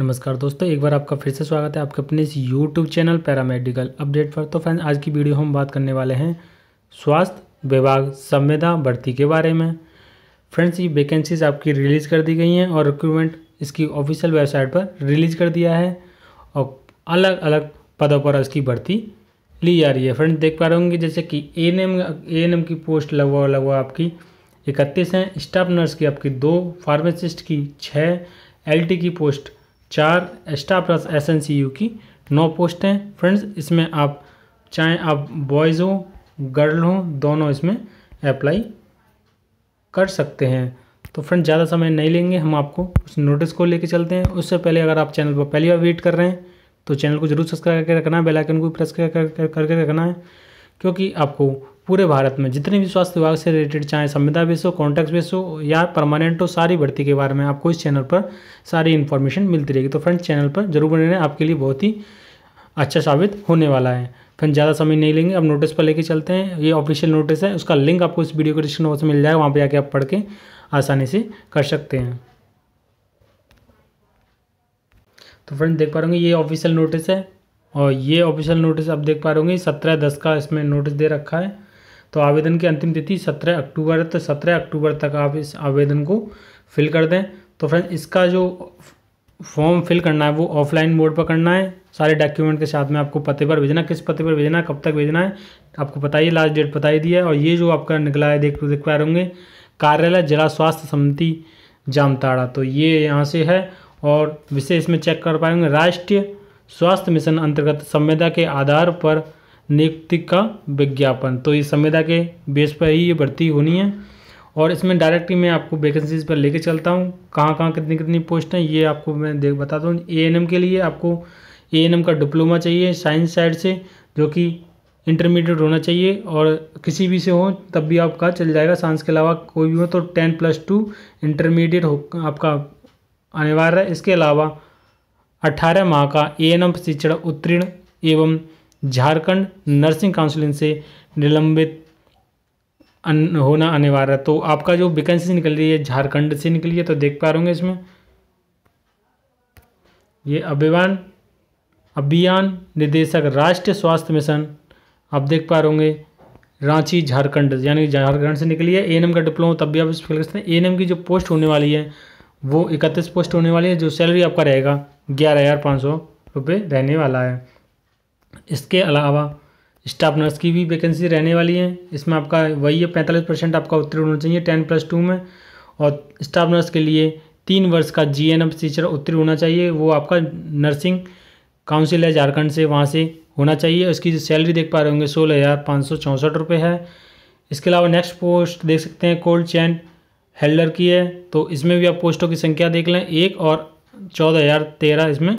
नमस्कार दोस्तों एक बार आपका फिर से स्वागत है आपके अपने इस यूट्यूब चैनल पैरामेडिकल अपडेट पर तो फ्रेंड्स आज की वीडियो हम बात करने वाले हैं स्वास्थ्य विभाग संविदा भर्ती के बारे में फ्रेंड्स ये वैकेंसीज आपकी रिलीज़ कर दी गई हैं और रिक्रूटमेंट इसकी ऑफिशियल वेबसाइट पर रिलीज़ कर दिया है और अलग अलग पदों पर इसकी भर्ती ली जा रही है फ्रेंड्स देख पा रहे होंगे जैसे कि ए एन एम की पोस्ट लगभग लगभग आपकी इकतीस हैं स्टाफ नर्स की आपकी दो फार्मासिस्ट की छः एल की पोस्ट चार extra plus S N C U की नौ पोस्ट हैं फ्रेंड्स इसमें आप चाहे आप बॉयज़ हो गर्ल हो दोनों इसमें अप्लाई कर सकते हैं तो फ्रेंड्स ज़्यादा समय नहीं लेंगे हम आपको उस नोटिस को लेके चलते हैं उससे पहले अगर आप चैनल पर पहली बार वेट कर रहे हैं तो चैनल को जरूर सब्सक्राइब करके रखना है बेलाइकन को प्रेस करके रखना है क्योंकि आपको पूरे भारत में जितने भी स्वास्थ्य विभाग से रिलेटेड चाहे संविदा बेस हो कॉन्टैक्ट बेस हो या परमानेंट हो सारी भर्ती के बारे में आपको इस चैनल पर सारी इन्फॉर्मेशन मिलती रहेगी तो फ्रेंड्स चैनल पर जरूर बने रहें आपके लिए बहुत ही अच्छा साबित होने वाला है फ्रेंड ज़्यादा समय नहीं लेंगे अब नोटिस पर लेके चलते हैं ये ऑफिशियल नोटिस है उसका लिंक आपको इस वीडियो के डिस्क्रिप्शन बॉक्स में मिल जाएगा वहाँ पर जाके आप पढ़ के आसानी से कर सकते हैं तो फ्रेंड देख पा रहे ये ऑफिशियल नोटिस है और ये ऑफिशियल नोटिस आप देख पा रहे होंगे सत्रह दस का इसमें नोटिस दे रखा है तो आवेदन की अंतिम तिथि सत्रह अक्टूबर है तो सत्रह अक्टूबर तक आप इस आवेदन को फिल कर दें तो फ्रेंड इसका जो फॉर्म फिल करना है वो ऑफलाइन मोड पर करना है सारे डॉक्यूमेंट के साथ में आपको पते पर भेजना किस पते पर भेजना कब तक भेजना है आपको पता ही लास्ट डेट बताई दी दिया है और ये जो आपका निकला है देख देख पा रहे कार्यालय जिला स्वास्थ्य समिति जामताड़ा तो ये यहाँ से है और विशेष में चेक कर पाएंगे राष्ट्रीय स्वास्थ्य मिशन अंतर्गत संवेदा के आधार पर नियुक्ति का विज्ञापन तो ये संविदा के बेस पर ही ये भर्ती होनी है और इसमें डायरेक्टली मैं आपको वैकेंसीज पर लेके चलता हूँ कहाँ कहाँ कितनी कितनी पोस्ट हैं ये आपको मैं देख बताता हूँ ए एन एम के लिए आपको ए एन एम का डिप्लोमा चाहिए साइंस साइड से जो कि इंटरमीडिएट होना चाहिए और किसी भी से हो तब भी आपका चल जाएगा साइंस के अलावा कोई भी हो तो टेन प्लस टू इंटरमीडिएट हो आपका अनिवार्य है इसके अलावा अट्ठारह माह का ए एन एम शिक्षण उत्तीर्ण एवं झारखंड नर्सिंग काउंसिलिंग से निलंबित अन, होना अनिवार्य तो आपका जो वैकेंसी निकल रही है झारखंड से निकली है तो देख पा रहे होंगे इसमें ये अभियान अभियान निदेशक राष्ट्रीय स्वास्थ्य मिशन आप देख पा रहे होंगे रांची झारखंड यानी झारखंड से निकली है एएनएम का डिप्लोमा तब भी आप इस फिल कर सकते हैं एएनएम की जो पोस्ट होने वाली है वो इकतीस पोस्ट होने वाली है जो सैलरी आपका रहेगा ग्यारह हज़ार पाँच सौ रुपये रहने वाला है इसके अलावा स्टाफ नर्स की भी वैकेंसी रहने वाली है इसमें आपका वही है पैंतालीस परसेंट आपका उत्तीर्ण होना चाहिए टेन प्लस टू में और स्टाफ नर्स के लिए तीन वर्ष का जी एन टीचर उत्तीर्ण होना चाहिए वो आपका नर्सिंग काउंसिल है झारखंड से वहाँ से होना चाहिए उसकी जो सैलरी देख पा रहे होंगे सोलह हज़ार पाँच सौ चौंसठ रुपये है इसके अलावा नेक्स्ट पोस्ट देख सकते हैं कोल्ड चैन हेल्डर की है तो इसमें भी आप पोस्टों की संख्या देख लें एक और चौदह हज़ार तेरह इसमें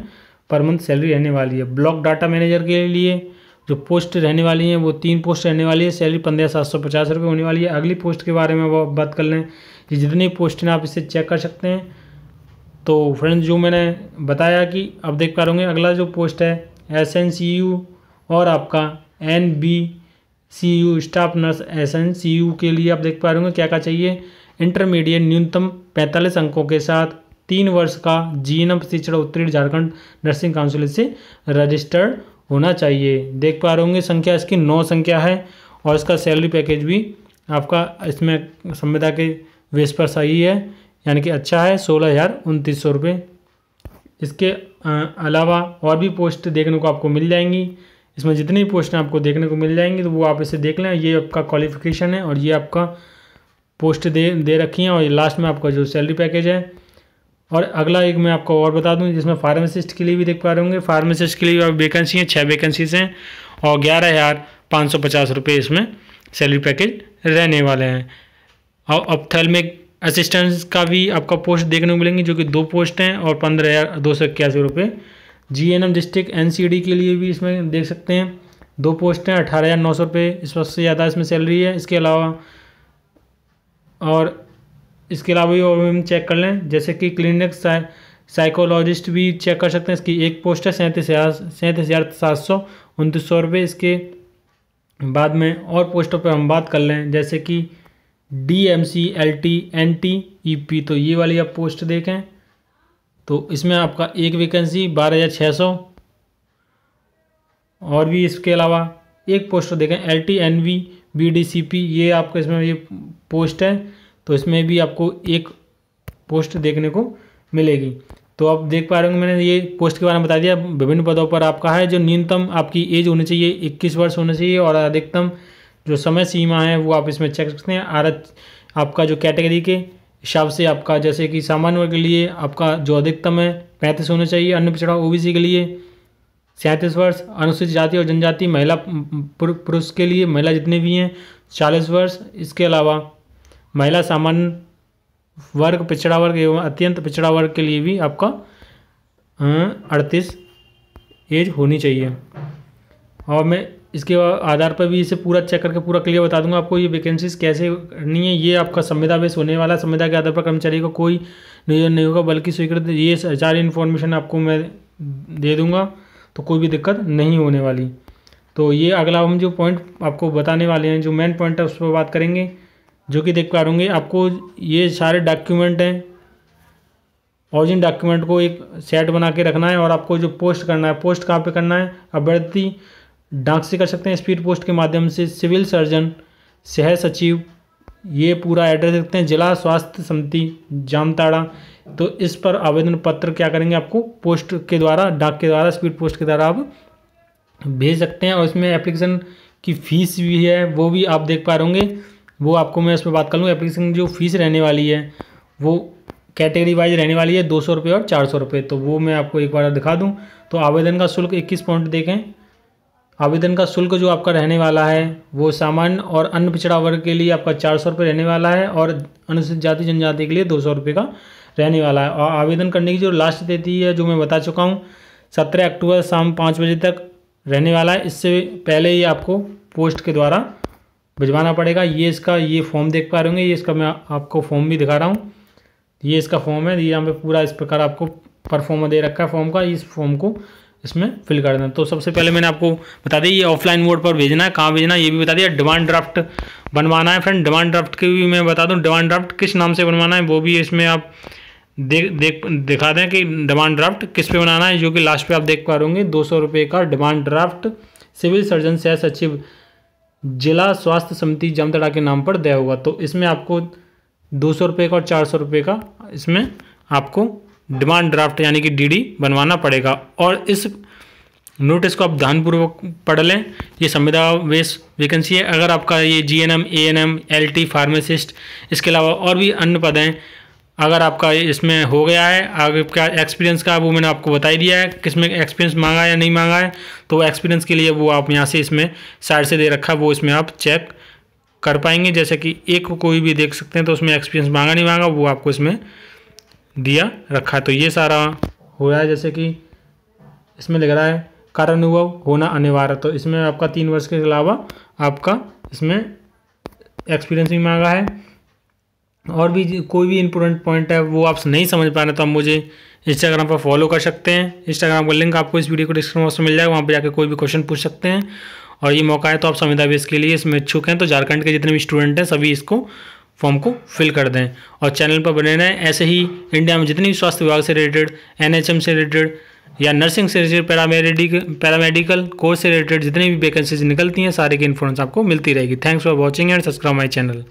पर मंथ सैलरी रहने वाली है ब्लॉक डाटा मैनेजर के लिए जो पोस्ट रहने वाली है वो तीन पोस्ट रहने वाली है सैलरी पंद्रह सात सौ पचास रुपये होने वाली है अगली पोस्ट के बारे में बात कर लें कि जितनी पोस्ट हैं आप इसे चेक कर सकते हैं तो फ्रेंड्स जो मैंने बताया कि अब देख पा रहे अगला जो पोस्ट है एस एन सी यू और आपका N B C U staff nurse S N C U के लिए आप देख पा रहे होंगे क्या क्या चाहिए इंटरमीडिएट न्यूनतम पैंतालीस अंकों के साथ तीन वर्ष का एम शिक्षण उत्तीर्ण झारखंड नर्सिंग काउंसिल से रजिस्टर्ड होना चाहिए देख पा रहे होंगे संख्या इसकी नौ संख्या है और इसका सैलरी पैकेज भी आपका इसमें संविदा के वेस पर सही है यानी कि अच्छा है सोलह हज़ार उनतीस सौ रुपये इसके अलावा और भी पोस्ट देखने को आपको मिल जाएंगी इसमें जितनी पोस्ट आपको देखने को मिल जाएंगी तो वो आप इसे देख लें ये आपका क्वालिफिकेशन है और ये आपका पोस्ट दे दे रखी हैं और लास्ट में आपका जो सैलरी पैकेज है और अगला एक मैं आपको और बता दूं जिसमें फार्मासिस्ट के लिए भी देख पा रहे होंगे फार्मासिस्ट के लिए अब वेकेंसी हैं छः वेकेंसीज हैं और ग्यारह हज़ार पाँच सौ पचास रुपये इसमें सैलरी पैकेज रहने वाले हैं और अब थलमिक असिस्टेंस का भी आपका पोस्ट देखने को मिलेंगी जो कि दो पोस्ट हैं और पंद्रह हज़ार दो सौ इक्यासी रुपये G N M district N C D के लिए भी इसमें देख सकते हैं दो पोस्ट हैं अठारह हज़ार नौ सौ रुपये इस से ज़्यादा इसमें सैलरी है इसके अलावा और इसके अलावा भी और हम चेक कर लें जैसे कि क्लिनिक साइकोलॉजिस्ट भी चेक कर सकते हैं इसकी एक पोस्ट है सैंतीस हज़ार सैंतीस हज़ार सात सौ उनतीस सौ रुपये इसके बाद में और पोस्टों पर हम बात कर लें जैसे कि D M C L T N T E P तो ये वाली आप पोस्ट देखें तो इसमें आपका एक वैकेंसी बारह हज़ार छः सौ और भी इसके अलावा एक पोस्ट देखें L T N V B D C P ये आपका इसमें ये पोस्ट है तो इसमें भी आपको एक पोस्ट देखने को मिलेगी तो आप देख पा रहे होंगे मैंने ये पोस्ट के बारे में बता दिया विभिन्न पदों पर आपका है जो न्यूनतम आपकी एज होनी चाहिए इक्कीस वर्ष होना चाहिए और अधिकतम जो समय सीमा है वो आप इसमें चेक सकते हैं आर आपका जो कैटेगरी के हिसाब से आपका जैसे कि सामान्य वर्ग के लिए आपका जो अधिकतम है पैंतीस होना चाहिए अन्य पिछड़ा ओबीसी के लिए सैंतीस वर्ष अनुसूचित जाति और जनजाति महिला पुरुष के लिए महिला जितने भी हैं चालीस वर्ष इसके अलावा महिला सामान्य वर्ग पिछड़ा वर्ग एवं अत्यंत पिछड़ा वर्ग के लिए भी आपका अड़तीस एज होनी चाहिए और मैं इसके आधार पर भी इसे पूरा चेक करके पूरा क्लियर बता दूंगा आपको ये वैकेंसीज कैसे करनी है ये आपका संविदा बेस होने वाला संविदा के आधार पर कर्मचारी का को कोई नियोजन नहीं होगा बल्कि स्वीकृत ये सारी इन्फॉर्मेशन आपको मैं दे दूंगा तो कोई भी दिक्कत नहीं होने वाली तो ये अगला हम जो पॉइंट आपको बताने वाले हैं जो मेन पॉइंट है उस पर बात करेंगे जो कि देख पा रहे आपको ये सारे डॉक्यूमेंट हैं और जिन डॉक्यूमेंट को एक सेट बना के रखना है और आपको जो पोस्ट करना है पोस्ट कहाँ पे करना है अभ्यर्थी डाक से कर सकते हैं स्पीड पोस्ट के माध्यम से सिविल सर्जन सह सचिव ये पूरा एड्रेस देखते हैं जिला स्वास्थ्य समिति जामताड़ा तो इस पर आवेदन पत्र क्या करेंगे आपको पोस्ट के द्वारा डाक के द्वारा स्पीड पोस्ट के द्वारा आप भेज सकते हैं और इसमें एप्लीकेशन की फ़ीस भी है वो भी आप देख पा रहे होंगे वो आपको मैं उसमें बात कर लूँ एप्लीकेशन जो फ़ीस रहने वाली है वो कैटेगरी वाइज रहने वाली है दो सौ रुपये और चार सौ रुपये तो वो मैं आपको एक बार दिखा दूँ तो आवेदन का शुल्क इक्कीस पॉइंट देखें आवेदन का शुल्क जो आपका रहने वाला है वो सामान्य और अन्य पिछड़ा वर्ग के लिए आपका चार सौ रुपये रहने वाला है और अनुसूचित जाति जनजाति के लिए दो सौ रुपये का रहने वाला है और आवेदन करने की जो लास्ट तिथि है जो मैं बता चुका हूँ सत्रह अक्टूबर शाम पाँच बजे तक रहने वाला है इससे पहले ही आपको पोस्ट के द्वारा भिजवाना पड़ेगा ये इसका ये फॉर्म देख पा रहे होंगे ये इसका मैं आपको फॉर्म भी दिखा रहा हूँ ये इसका फॉर्म है ये यहाँ पे पूरा इस प्रकार आपको परफॉर्म दे रखा है फॉर्म का इस फॉर्म को इसमें फिल कर देना तो सबसे पहले मैंने आपको बता दिया ये ऑफलाइन मोड पर भेजना है कहाँ भेजना है ये भी बता दिया डिमांड ड्राफ्ट बनवाना है फ्रेंड डिमांड ड्राफ्ट की भी मैं बता दूँ डिमांड ड्राफ्ट किस नाम से बनवाना है वो भी इसमें आप देख देख दिखा दें कि डिमांड ड्राफ्ट किस पे बनाना है जो कि लास्ट पे आप देख पा रहे होंगे दो सौ रुपये का डिमांड ड्राफ्ट सिविल सर्जन सेस अचीव जिला स्वास्थ्य समिति जामतड़ा के नाम पर दिया होगा तो इसमें आपको दो सौ रुपये का और चार सौ रुपये का इसमें आपको डिमांड ड्राफ्ट यानी कि डीडी बनवाना पड़ेगा और इस नोटिस को आप ध्यानपूर्वक पढ़ लें ये संविदा बेस वैकेंसी है अगर आपका ये G N M A N M L T pharmacist इसके अलावा और भी अन्य पद हैं अगर आपका इसमें हो गया है अगर क्या एक्सपीरियंस का वो मैंने आपको बता ही दिया है किसमें एक्सपीरियंस मांगा या नहीं मांगा है तो एक्सपीरियंस के लिए वो आप यहाँ से इसमें साइड से दे रखा वो इसमें आप चेक कर पाएंगे जैसे कि एक को कोई भी देख सकते हैं तो उसमें एक्सपीरियंस मांगा नहीं मांगा वो आपको इसमें दिया रखा है तो ये सारा हो रहा है जैसे कि इसमें लग रहा है कार्य अनुभव होना अनिवार्य तो इसमें आपका तीन वर्ष के अलावा आपका इसमें एक्सपीरियंस भी मांगा है और भी कोई भी इंपोर्टेंट पॉइंट है वो आप नहीं समझ पा रहे तो आप मुझे इंस्टाग्राम पर फॉलो कर सकते हैं इंस्टाग्राम का लिंक आपको इस वीडियो को डिस्क्रिप्शन बॉक्स में मिल जाएगा वहाँ पर जाकर कोई भी क्वेश्चन पूछ सकते हैं और ये मौका है तो आप संविधा बेस के लिए इसमें इच्छुक हैं तो झारखंड के जितने भी स्टूडेंट हैं सभी इसको फॉर्म को फिल कर दें और चैनल पर बने रहें ऐसे ही इंडिया में जितनी भी स्वास्थ्य विभाग से रिलेटेड एन से रिलेटेड या नर्सिंग से रिलेटेड पैरामेडिक पैरामेडिकल कोर्स से रिलेटेड जितनी भी वैकेंसीज निकलती हैं सारे की इन्फॉर्मेंस आपको मिलती रहेगी thanks for watching and subscribe my channel